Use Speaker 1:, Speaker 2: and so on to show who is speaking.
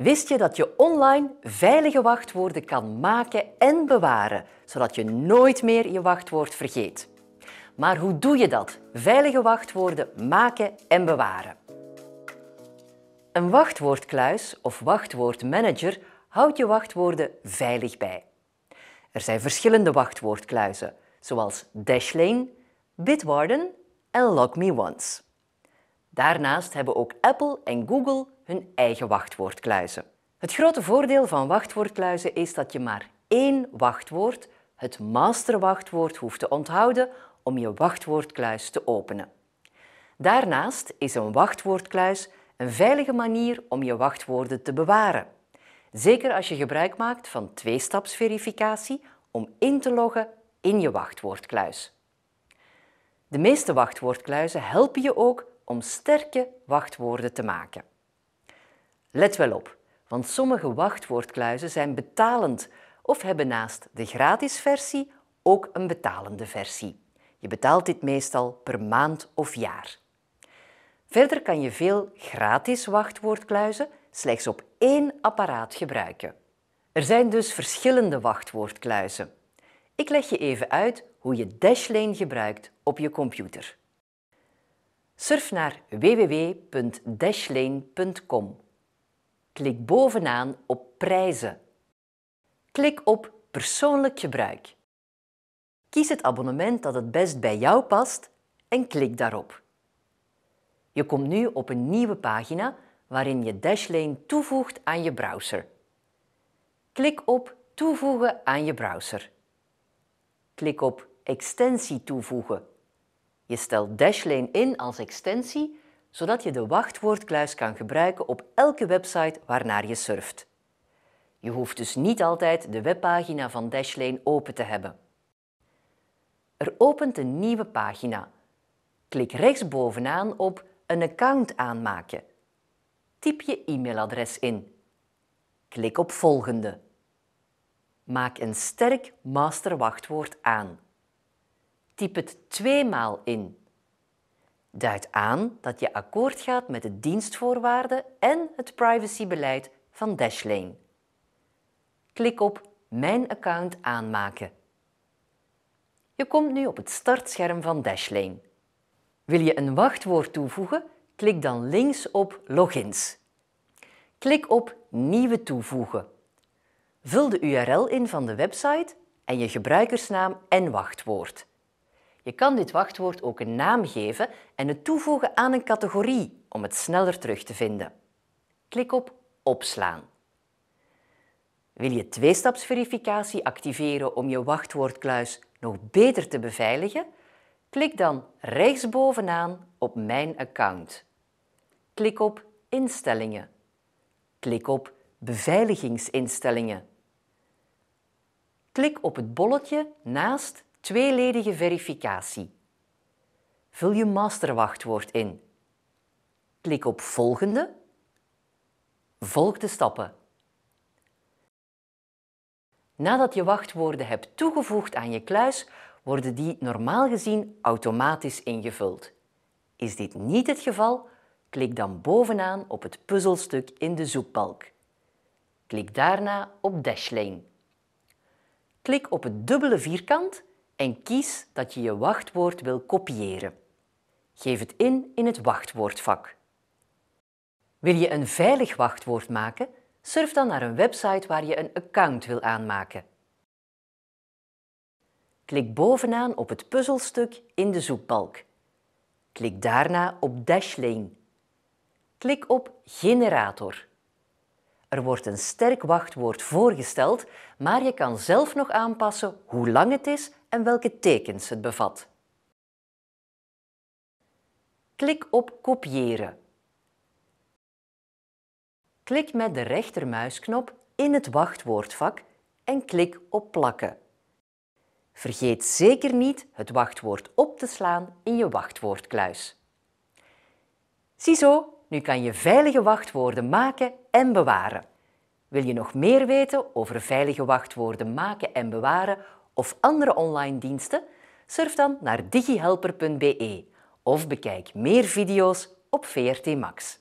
Speaker 1: Wist je dat je online veilige wachtwoorden kan maken en bewaren, zodat je nooit meer je wachtwoord vergeet? Maar hoe doe je dat? Veilige wachtwoorden maken en bewaren. Een wachtwoordkluis of wachtwoordmanager houdt je wachtwoorden veilig bij. Er zijn verschillende wachtwoordkluizen, zoals Dashlane, Bitwarden en LogMeOnce. Daarnaast hebben ook Apple en Google hun eigen wachtwoordkluizen. Het grote voordeel van wachtwoordkluizen is dat je maar één wachtwoord, het masterwachtwoord, hoeft te onthouden om je wachtwoordkluis te openen. Daarnaast is een wachtwoordkluis een veilige manier om je wachtwoorden te bewaren. Zeker als je gebruik maakt van tweestapsverificatie om in te loggen in je wachtwoordkluis. De meeste wachtwoordkluizen helpen je ook om sterke wachtwoorden te maken. Let wel op, want sommige wachtwoordkluizen zijn betalend of hebben naast de gratis versie ook een betalende versie. Je betaalt dit meestal per maand of jaar. Verder kan je veel gratis wachtwoordkluizen slechts op één apparaat gebruiken. Er zijn dus verschillende wachtwoordkluizen. Ik leg je even uit hoe je Dashlane gebruikt op je computer. Surf naar www.dashlane.com. Klik bovenaan op prijzen. Klik op persoonlijk gebruik. Kies het abonnement dat het best bij jou past en klik daarop. Je komt nu op een nieuwe pagina waarin je Dashlane toevoegt aan je browser. Klik op Toevoegen aan je browser. Klik op Extensie toevoegen je stelt Dashlane in als extensie, zodat je de wachtwoordkluis kan gebruiken op elke website waarnaar je surft. Je hoeft dus niet altijd de webpagina van Dashlane open te hebben. Er opent een nieuwe pagina. Klik rechtsbovenaan op Een account aanmaken. Typ je e-mailadres in. Klik op Volgende. Maak een sterk masterwachtwoord aan typ het tweemaal in. Duid aan dat je akkoord gaat met de dienstvoorwaarden en het privacybeleid van Dashlane. Klik op Mijn account aanmaken. Je komt nu op het startscherm van Dashlane. Wil je een wachtwoord toevoegen? Klik dan links op Logins. Klik op Nieuwe toevoegen. Vul de URL in van de website en je gebruikersnaam en wachtwoord. Je kan dit wachtwoord ook een naam geven en het toevoegen aan een categorie om het sneller terug te vinden. Klik op Opslaan. Wil je tweestapsverificatie activeren om je wachtwoordkluis nog beter te beveiligen? Klik dan rechtsbovenaan op Mijn account. Klik op Instellingen. Klik op Beveiligingsinstellingen. Klik op het bolletje naast tweeledige verificatie. Vul je masterwachtwoord in. Klik op Volgende. Volg de stappen. Nadat je wachtwoorden hebt toegevoegd aan je kluis, worden die normaal gezien automatisch ingevuld. Is dit niet het geval, klik dan bovenaan op het puzzelstuk in de zoekbalk. Klik daarna op Dashlane. Klik op het dubbele vierkant en kies dat je je wachtwoord wil kopiëren. Geef het in in het wachtwoordvak. Wil je een veilig wachtwoord maken? Surf dan naar een website waar je een account wil aanmaken. Klik bovenaan op het puzzelstuk in de zoekbalk. Klik daarna op Dashlane. Klik op Generator. Er wordt een sterk wachtwoord voorgesteld, maar je kan zelf nog aanpassen hoe lang het is en welke tekens het bevat. Klik op Kopiëren. Klik met de rechtermuisknop in het wachtwoordvak en klik op Plakken. Vergeet zeker niet het wachtwoord op te slaan in je wachtwoordkluis. Ziezo, nu kan je veilige wachtwoorden maken en bewaren. Wil je nog meer weten over veilige wachtwoorden maken en bewaren of andere online diensten? Surf dan naar digihelper.be of bekijk meer video's op VRT Max.